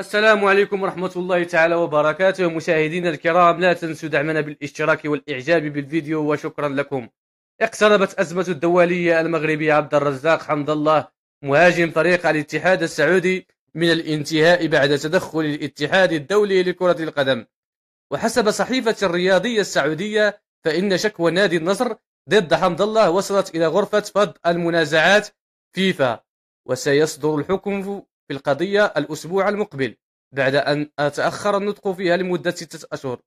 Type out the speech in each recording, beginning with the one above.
السلام عليكم ورحمة الله تعالى وبركاته مشاهدينا الكرام لا تنسوا دعمنا بالاشتراك والإعجاب بالفيديو وشكرا لكم اقتربت أزمة الدولية المغربية عبد الرزاق حمد الله مهاجم فريق الاتحاد السعودي من الانتهاء بعد تدخل الاتحاد الدولي لكرة القدم وحسب صحيفة الرياضية السعودية فإن شكوى نادي النصر ضد حمد الله وصلت إلى غرفة فض المنازعات فيفا وسيصدر الحكم في القضية الأسبوع المقبل بعد أن أتأخر النطق فيها لمدة ستة أشهر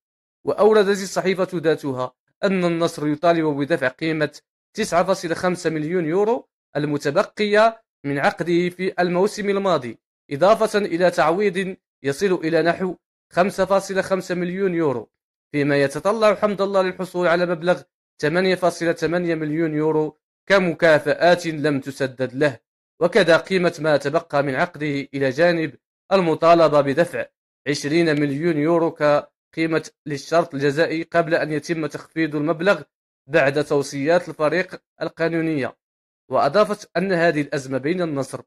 وأوردت الصحيفة ذاتها أن النصر يطالب بدفع قيمة 9.5 مليون يورو المتبقية من عقده في الموسم الماضي إضافة إلى تعويض يصل إلى نحو 5.5 مليون يورو فيما يتطلع حمد الله للحصول على مبلغ 8.8 مليون يورو كمكافآت لم تسدد له وكذا قيمة ما تبقى من عقده إلى جانب المطالبة بدفع 20 مليون يورو كقيمة للشرط الجزائي قبل أن يتم تخفيض المبلغ بعد توصيات الفريق القانونية وأضافت أن هذه الأزمة بين النصر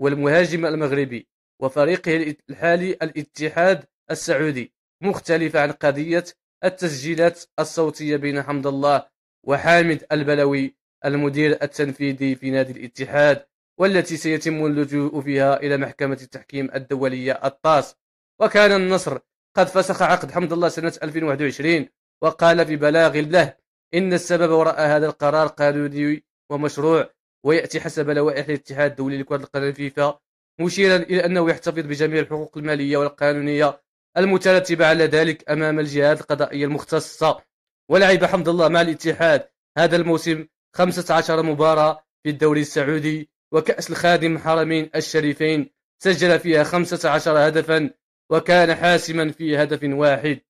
والمهاجم المغربي وفريقه الحالي الاتحاد السعودي مختلفة عن قضية التسجيلات الصوتية بين حمد الله وحامد البلوي المدير التنفيذي في نادي الاتحاد والتي سيتم اللجوء فيها إلى محكمة التحكيم الدولية الطاس وكان النصر قد فسخ عقد حمد الله سنة 2021 وقال في بلاغ له إن السبب وراء هذا القرار قانوني ومشروع ويأتي حسب لوائح الاتحاد الدولي لكرة القدم فيفا مشيرا إلى أنه يحتفظ بجميع الحقوق المالية والقانونية المترتبة على ذلك أمام الجهات القضائية المختصة ولعب حمد الله مع الاتحاد هذا الموسم 15 مباراة في الدوري السعودي وكأس الخادم الحرمين الشريفين سجل فيها 15 هدفا وكان حاسما في هدف واحد